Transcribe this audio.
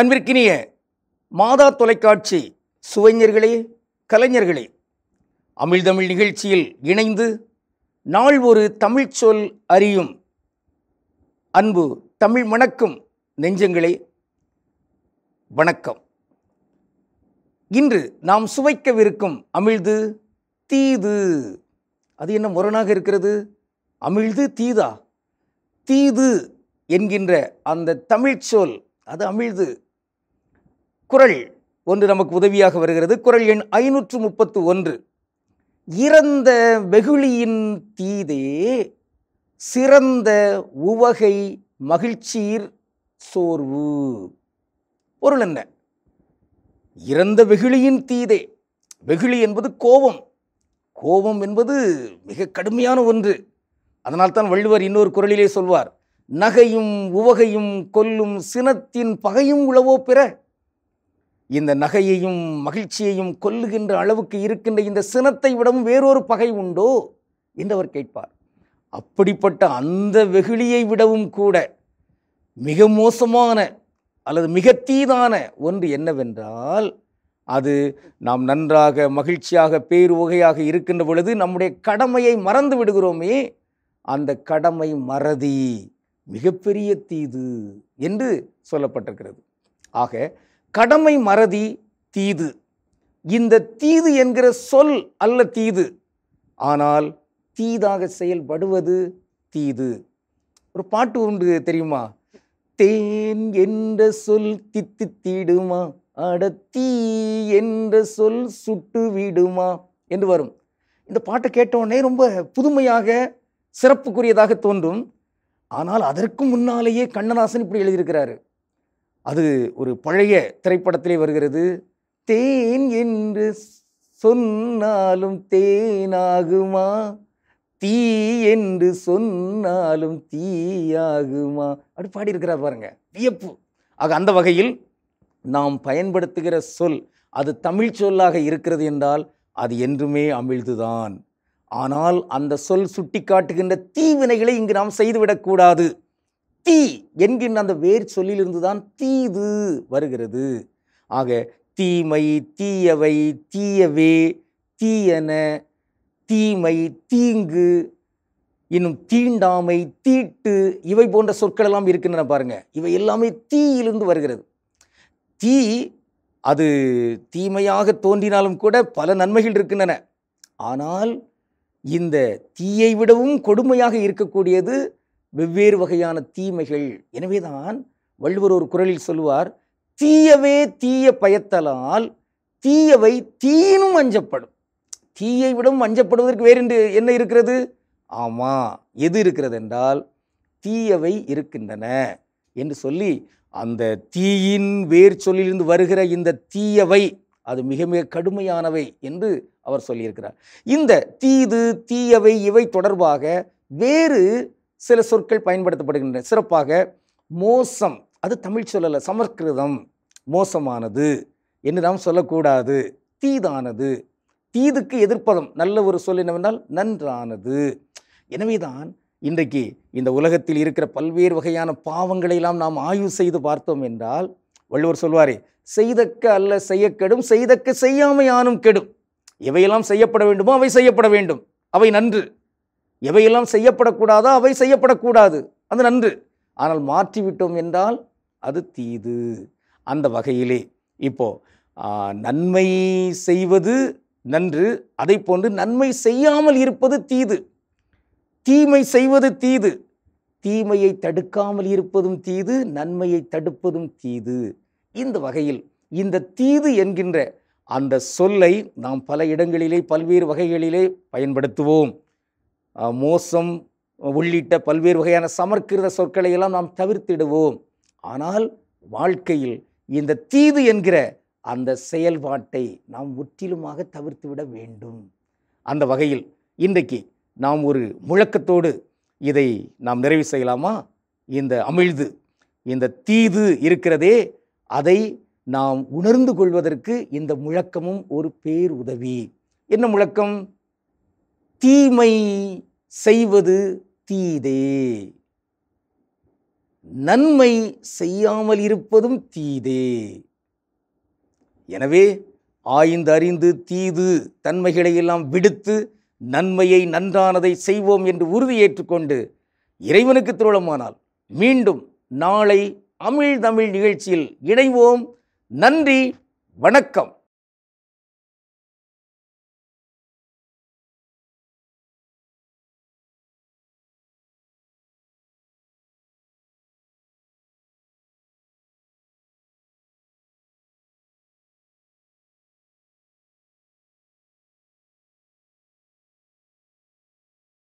அன்பிற்கினிய மாதா தொலைக்காட்சி சுவைஞர்களே கலைஞர்களே அமிழ்தமிழ் நிகழ்ச்சியில் இணைந்து நாள் ஒரு தமிழ் சொல் அறியும் அன்பு தமிழ் மணக்கும் நெஞ்சங்களே வணக்கம் இன்று நாம் சுவைக்கவிருக்கும் அமிழ்து தீது அது என்ன முரணாக இருக்கிறது அமிழ்து தீதா தீது என்கின்ற அந்த தமிழ் சொல் அது அமிழ்து குரல் ஒன்று நமக்கு உதவியாக வருகிறது குரல் எண் ஐநூற்று முப்பத்து ஒன்று இறந்த வெகுளியின் தீதே சிறந்த உவகை மகிழ்ச்சீர் சோர்வு பொருள் என்ன இறந்த வெகுளியின் தீதே வெகுளி என்பது கோபம் கோபம் என்பது மிக கடுமையான ஒன்று அதனால்தான் வள்ளுவர் இன்னொரு குரலிலே சொல்வார் நகையும் உவகையும் கொல்லும் சினத்தின் பகையும் உளவோ பிற இந்த நகையையும் மகிழ்ச்சியையும் கொல்லுகின்ற அளவுக்கு இருக்கின்ற இந்த சினத்தை விடவும் வேறொரு பகை உண்டோ என்று அவர் கேட்பார் அப்படிப்பட்ட அந்த வெகுளியை விடவும் கூட மிக மோசமான அல்லது மிக தீதான ஒன்று என்னவென்றால் அது நாம் நன்றாக மகிழ்ச்சியாக பேருவகையாக இருக்கின்ற பொழுது நம்முடைய கடமையை மறந்து விடுகிறோமே அந்த கடமை மறதி மிகப்பெரிய தீது என்று சொல்லப்பட்டிருக்கிறது ஆக கடமை மறதி தீது இந்த தீது என்கிற சொல் அல்ல தீது ஆனால் தீதாக செயல்படுவது தீது ஒரு பாட்டு உண்டு தெரியுமா தேன் என்ற சொல் தித்து தீடுமா அட தீ என்ற சொல் சுட்டு விடுமா என்று வரும் இந்த பாட்டை கேட்டவுடனே ரொம்ப புதுமையாக சிறப்புக்குரியதாக தோன்றும் ஆனால் அதற்கு முன்னாலேயே கண்ணதாசன் இப்படி எழுதியிருக்கிறாரு அது ஒரு பழைய திரைப்படத்திலே வருகிறது தேன் என்று சொன்னாலும் தேனாகுமா தீ என்று சொன்னாலும் தீயாகுமா அப்படி பாடியிருக்கிறார் பாருங்க வியப்பு ஆக அந்த வகையில் நாம் பயன்படுத்துகிற சொல் அது தமிழ் சொல்லாக இருக்கிறது என்றால் அது என்றுமே அமிழ்துதான் ஆனால் அந்த சொல் சுட்டி காட்டுகின்ற தீவினைகளை இங்கு நாம் செய்துவிடக்கூடாது தீ என்கின்ற அந்த வேர் சொல்லிலிருந்து தான் தீது வருகிறது ஆக தீமை தீயவை தீயவே தீயன தீமை தீங்கு இன்னும் தீண்டாமை தீட்டு இவை போன்ற சொற்கள் எல்லாம் இருக்கின்றன பாருங்க இவை எல்லாமே தீயிலிருந்து வருகிறது தீ அது தீமையாக தோன்றினாலும் கூட பல நன்மைகள் இருக்கின்றன ஆனால் இந்த தீயை விடவும் கொடுமையாக இருக்கக்கூடியது வெவ்வேறு வகையான தீமைகள் எனவே தான் வள்ளுவர் ஒரு குரலில் சொல்லுவார் தீயவே தீய பயத்தலால் தீயவை தீனும் அஞ்சப்படும் தீயை விடவும் அஞ்சப்படுவதற்கு வேறு என்ன இருக்கிறது ஆமாம் எது இருக்கிறது என்றால் தீயவை இருக்கின்றன என்று சொல்லி அந்த தீயின் வேர் சொல்லிலிருந்து வருகிற இந்த தீயவை அது மிக மிக கடுமையானவை என்று அவர் சொல்லியிருக்கிறார் இந்த தீது தீயவை இவை தொடர்பாக வேறு சில சொற்கள் பயன்படுத்தப்படுகின்றன சிறப்பாக மோசம் அது தமிழ் சொல்லலை சமஸ்கிருதம் மோசமானது என்னதான் சொல்லக்கூடாது தீதானது தீதுக்கு எதிர்ப்பதம் நல்ல ஒரு சொல் என்னவென்றால் நன்றானது எனவேதான் இன்றைக்கு இந்த உலகத்தில் இருக்கிற பல்வேறு வகையான பாவங்களை எல்லாம் நாம் ஆய்வு செய்து பார்த்தோம் என்றால் வள்ளுவர் சொல்வாரே செய்தக்க அல்ல செய்ய கெடும் செய்தக்க செய்யாமையானும் கெடும் எவையெல்லாம் செய்யப்பட வேண்டுமோ அவை செய்யப்பட வேண்டும் அவை நன்று எவையெல்லாம் செய்யப்படக்கூடாதோ அவை செய்யப்படக்கூடாது அது நன்று ஆனால் மாற்றிவிட்டோம் என்றால் அது தீது அந்த வகையிலே இப்போது நன்மை செய்வது நன்று அதை போன்று நன்மை செய்யாமல் இருப்பது தீது தீமை செய்வது தீது தீமையை தடுக்காமல் இருப்பதும் தீது நன்மையை தடுப்பதும் தீது இந்த வகையில் இந்த தீது என்கின்ற அந்த சொல்லை நாம் பல இடங்களிலே பல்வேறு வகைகளிலே பயன்படுத்துவோம் மோசம் உள்ளிட்ட பல்வேறு வகையான சமற்கிருத சொற்களை எல்லாம் நாம் தவிர்த்திடுவோம் ஆனால் வாழ்க்கையில் இந்த தீது என்கிற அந்த செயல்பாட்டை நாம் முற்றிலுமாக தவிர்த்துவிட வேண்டும் அந்த வகையில் இன்றைக்கு நாம் ஒரு முழக்கத்தோடு இதை நாம் நிறைவு செய்யலாமா இந்த அமிழ்து இந்த தீது இருக்கிறதே அதை நாம் உணர்ந்து கொள்வதற்கு இந்த முழக்கமும் ஒரு பேர் உதவி என்ன முழக்கம் தீமை செய்வது தீதே நன்மை செய்யாமல் இருப்பதும் தீதே எனவே ஆய்ந்து அறிந்து தீது தன்மைகளை எல்லாம் விடுத்து நன்மையை நன்றானதை செய்வோம் என்று உறுதியேற்றுக்கொண்டு இறைவனுக்கு திருளமானால் மீண்டும் நாளை அமிழ் தமிழ் நிகழ்ச்சியில் இணைவோம் நன்றி வணக்கம்